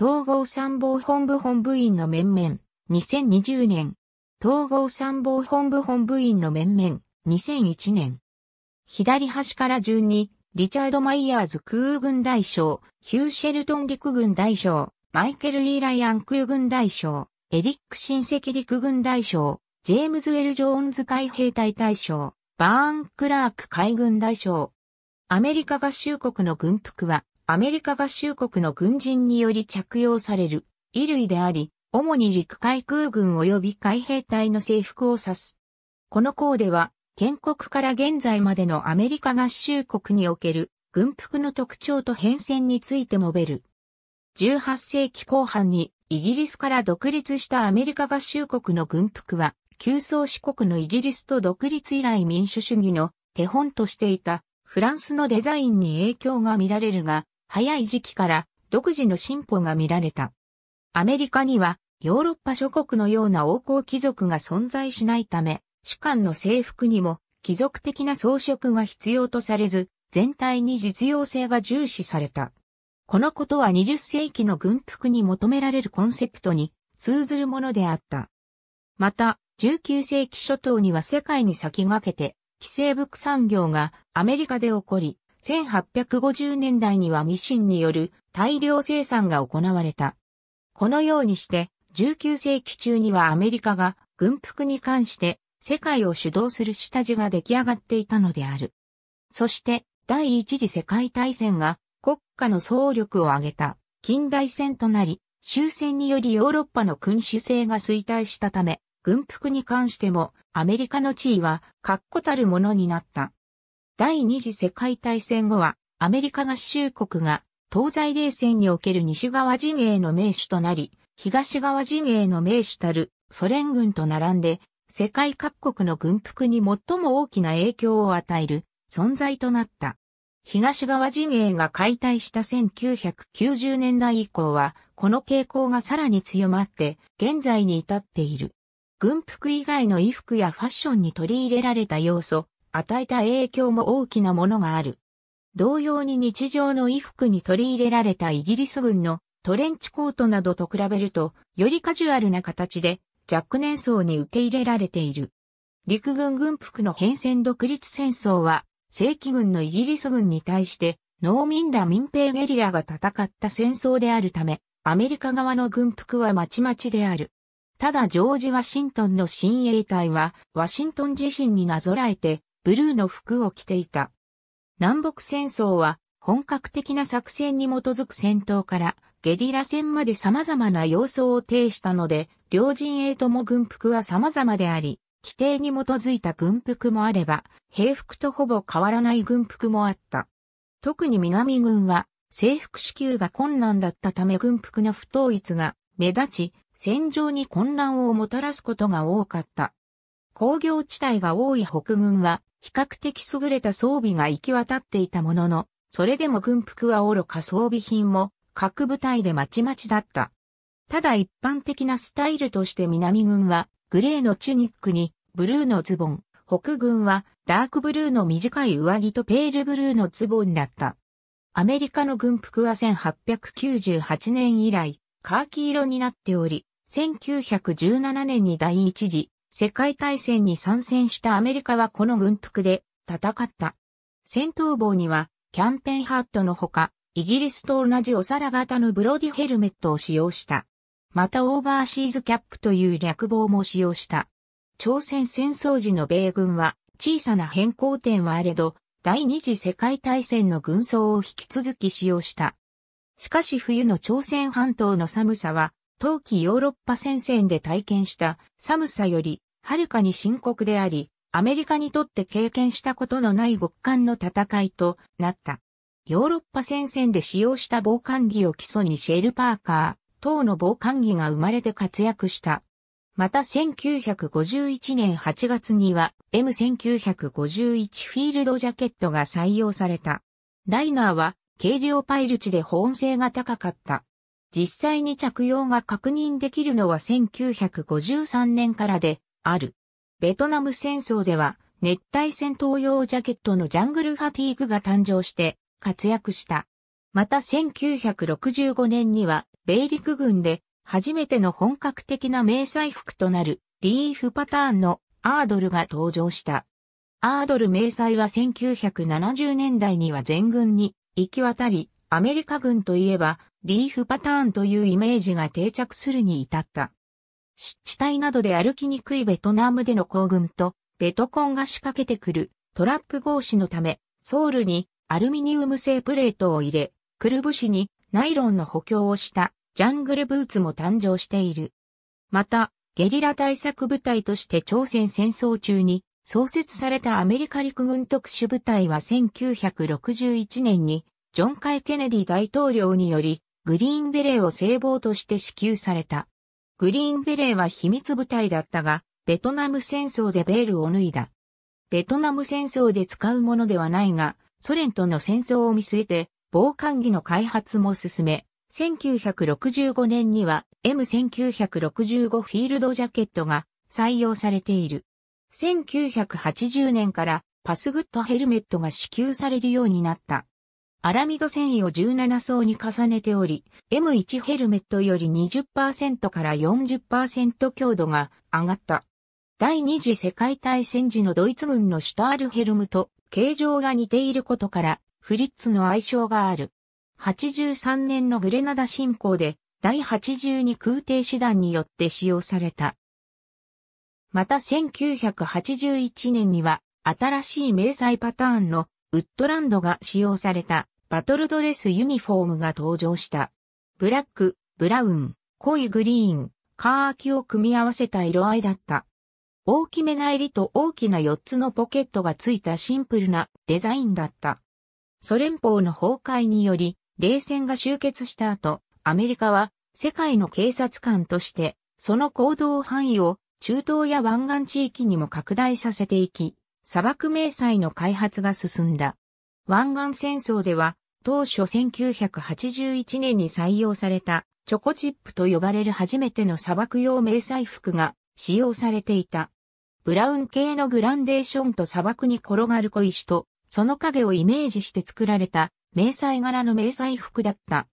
統合参謀本部本部員の面々、2020年。統合参謀本部本部員の面々、2001年。左端から順に、リチャード・マイヤーズ空軍大将、ヒューシェルトン陸軍大将、マイケル・リーライアン空軍大将、エリック親戚陸軍大将、ジェームズ・ウェル・ジョーンズ海兵隊大将、バーン・クラーク海軍大将。アメリカ合衆国の軍服は、アメリカ合衆国の軍人により着用される衣類であり、主に陸海空軍及び海兵隊の制服を指す。この項では、建国から現在までのアメリカ合衆国における軍服の特徴と変遷について述べる。18世紀後半にイギリスから独立したアメリカ合衆国の軍服は、旧宗主国のイギリスと独立以来民主主義の手本としていたフランスのデザインに影響が見られるが、早い時期から独自の進歩が見られた。アメリカにはヨーロッパ諸国のような王侯貴族が存在しないため、主官の制服にも貴族的な装飾が必要とされず、全体に実用性が重視された。このことは20世紀の軍服に求められるコンセプトに通ずるものであった。また、19世紀初頭には世界に先駆けて、寄生服産業がアメリカで起こり、1850年代にはミシンによる大量生産が行われた。このようにして、19世紀中にはアメリカが軍服に関して世界を主導する下地が出来上がっていたのである。そして、第一次世界大戦が国家の総力を挙げた近代戦となり、終戦によりヨーロッパの君主制が衰退したため、軍服に関してもアメリカの地位は確固たるものになった。第二次世界大戦後は、アメリカ合衆国が東西冷戦における西側陣営の名手となり、東側陣営の名手たるソ連軍と並んで、世界各国の軍服に最も大きな影響を与える存在となった。東側陣営が解体した1990年代以降は、この傾向がさらに強まって、現在に至っている。軍服以外の衣服やファッションに取り入れられた要素、与えた影響も大きなものがある。同様に日常の衣服に取り入れられたイギリス軍のトレンチコートなどと比べると、よりカジュアルな形で若年層に受け入れられている。陸軍軍服の変遷独立戦争は、正規軍のイギリス軍に対して、農民ら民兵ゲリラが戦った戦争であるため、アメリカ側の軍服はまちまちである。ただジョージ・ワシントンの親衛隊は、ワシントン自身になぞらえて、ブルーの服を着ていた。南北戦争は本格的な作戦に基づく戦闘からゲリラ戦まで様々な様相を呈したので、両陣営とも軍服は様々であり、規定に基づいた軍服もあれば、平服とほぼ変わらない軍服もあった。特に南軍は制服支給が困難だったため軍服の不統一が目立ち、戦場に混乱をもたらすことが多かった。工業地帯が多い北軍は比較的優れた装備が行き渡っていたものの、それでも軍服は愚か装備品も各部隊でまちまちだった。ただ一般的なスタイルとして南軍はグレーのチュニックにブルーのズボン、北軍はダークブルーの短い上着とペールブルーのズボンだった。アメリカの軍服は1898年以来、カーキ色になっており、1917年に第一次世界大戦に参戦したアメリカはこの軍服で戦った。戦闘帽にはキャンペーンハットのほか、イギリスと同じお皿型のブロディヘルメットを使用した。またオーバーシーズキャップという略帽も使用した。朝鮮戦争時の米軍は小さな変更点はあれど、第二次世界大戦の軍装を引き続き使用した。しかし冬の朝鮮半島の寒さは、冬季ヨーロッパ戦線で体験した寒さよりはるかに深刻であり、アメリカにとって経験したことのない極寒の戦いとなった。ヨーロッパ戦線で使用した防寒着を基礎にシェルパーカー等の防寒着が生まれて活躍した。また1951年8月には M1951 フィールドジャケットが採用された。ライナーは軽量パイル値で保温性が高かった。実際に着用が確認できるのは1953年からで、ある。ベトナム戦争では、熱帯戦闘用ジャケットのジャングルファティークが誕生して活躍した。また1965年には、米陸軍で初めての本格的な迷彩服となるリーフパターンのアードルが登場した。アードル迷彩は1970年代には全軍に行き渡り、アメリカ軍といえばリーフパターンというイメージが定着するに至った。湿地帯などで歩きにくいベトナムでの行軍と、ベトコンが仕掛けてくるトラップ防止のため、ソウルにアルミニウム製プレートを入れ、くるぶしにナイロンの補強をしたジャングルブーツも誕生している。また、ゲリラ対策部隊として朝鮮戦争中に創設されたアメリカ陸軍特殊部隊は1961年にジョン・カイ・ケネディ大統領によりグリーンベレーを聖望として支給された。グリーンベレーは秘密部隊だったが、ベトナム戦争でベールを脱いだ。ベトナム戦争で使うものではないが、ソ連との戦争を見据えて、防寒着の開発も進め、1965年には M1965 フィールドジャケットが採用されている。1980年からパスグッドヘルメットが支給されるようになった。アラミド繊維を17層に重ねており、M1 ヘルメットより20%から40%強度が上がった。第二次世界大戦時のドイツ軍のシュタールヘルムと形状が似ていることから、フリッツの愛称がある。83年のグレナダ侵攻で、第82空挺師団によって使用された。また1981年には、新しい迷彩パターンのウッドランドが使用されたバトルドレスユニフォームが登場した。ブラック、ブラウン、濃いグリーン、カーキを組み合わせた色合いだった。大きめな襟と大きな4つのポケットがついたシンプルなデザインだった。ソ連邦の崩壊により、冷戦が終結した後、アメリカは世界の警察官として、その行動範囲を中東や湾岸地域にも拡大させていき、砂漠迷彩の開発が進んだ。湾岸戦争では、当初1981年に採用されたチョコチップと呼ばれる初めての砂漠用迷彩服が使用されていた。ブラウン系のグランデーションと砂漠に転がる小石と、その影をイメージして作られた迷彩柄の迷彩服だった。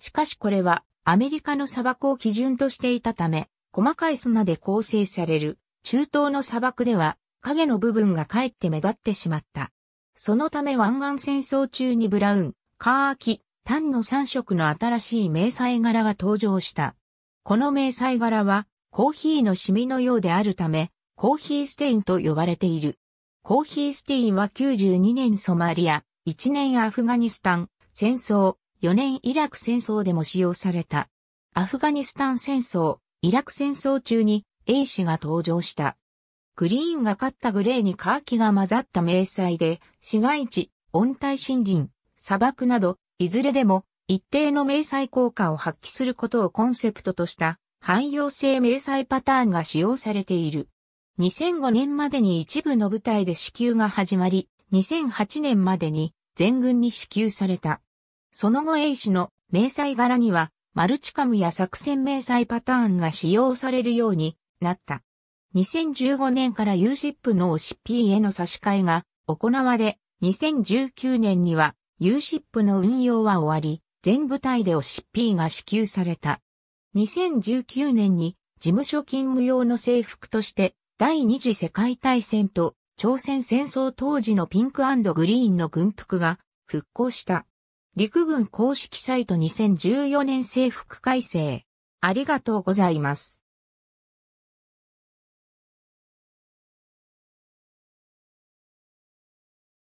しかしこれはアメリカの砂漠を基準としていたため、細かい砂で構成される中東の砂漠では影の部分がかえって目立ってしまった。そのため湾岸戦争中にブラウン、カーキ、タンの3色の新しい迷彩柄が登場した。この迷彩柄はコーヒーのシミのようであるため、コーヒーステインと呼ばれている。コーヒーステインは92年ソマリア、1年アフガニスタン戦争、4年イラク戦争でも使用された。アフガニスタン戦争、イラク戦争中に A 氏が登場した。グリーンがかったグレーにカーキが混ざった迷彩で、市街地、温帯森林、砂漠など、いずれでも一定の迷彩効果を発揮することをコンセプトとした汎用性迷彩パターンが使用されている。2005年までに一部の部隊で支給が始まり、2008年までに全軍に支給された。その後 A 氏の迷彩柄にはマルチカムや作戦迷彩パターンが使用されるようになった。2015年から u シ i p の OCP への差し替えが行われ、2019年には u シ i p の運用は終わり、全部隊で OCP が支給された。2019年に事務所勤務用の制服として第二次世界大戦と朝鮮戦争当時のピンクグリーンの軍服が復興した。陸軍公式サイト2014年制服改正。ありがとうございます。